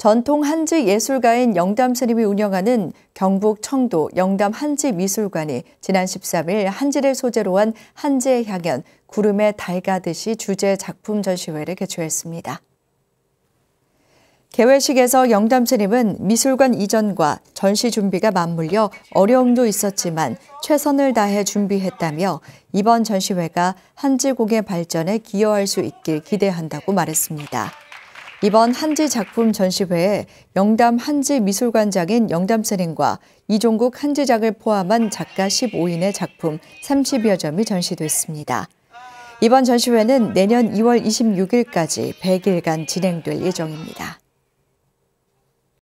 전통 한지 예술가인 영담 스님이 운영하는 경북 청도 영담 한지 미술관이 지난 13일 한지를 소재로 한 한지의 향연 구름에 달가듯이 주제 작품 전시회를 개최했습니다. 개회식에서 영담 스님은 미술관 이전과 전시 준비가 맞물려 어려움도 있었지만 최선을 다해 준비했다며 이번 전시회가 한지공예 발전에 기여할 수 있길 기대한다고 말했습니다. 이번 한지 작품 전시회에 영담 한지 미술관장인 영담선생과 이종국 한지작을 포함한 작가 15인의 작품 30여 점이 전시됐습니다. 이번 전시회는 내년 2월 26일까지 100일간 진행될 예정입니다.